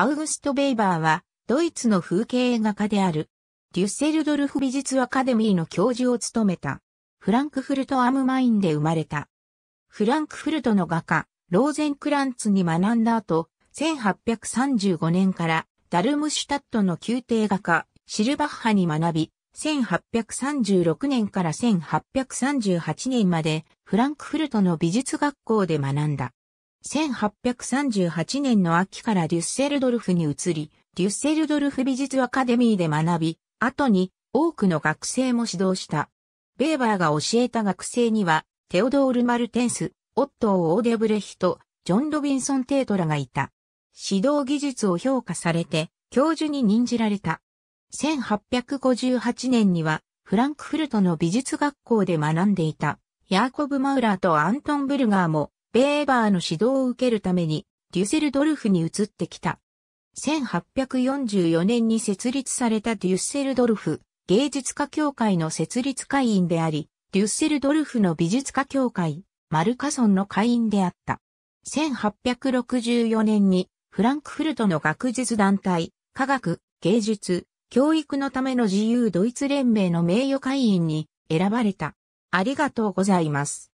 アウグスト・ベイバーは、ドイツの風景画家である、デュッセルドルフ美術アカデミーの教授を務めた、フランクフルト・アムマインで生まれた。フランクフルトの画家、ローゼンクランツに学んだ後、1835年からダルムシュタットの宮廷画家、シルバッハに学び、1836年から1838年までフランクフルトの美術学校で学んだ。1838年の秋からデュッセルドルフに移り、デュッセルドルフ美術アカデミーで学び、後に多くの学生も指導した。ベーバーが教えた学生には、テオドール・マルテンス、オットー・オーデブレヒト、ジョン・ロビンソン・テートラがいた。指導技術を評価されて、教授に任じられた。1858年には、フランクフルトの美術学校で学んでいた、ヤーコブ・マウラーとアントン・ブルガーも、ベーバーの指導を受けるために、デュセルドルフに移ってきた。1844年に設立されたデュッセルドルフ芸術家協会の設立会員であり、デュッセルドルフの美術家協会、マルカソンの会員であった。1864年にフランクフルトの学術団体、科学、芸術、教育のための自由ドイツ連盟の名誉会員に選ばれた。ありがとうございます。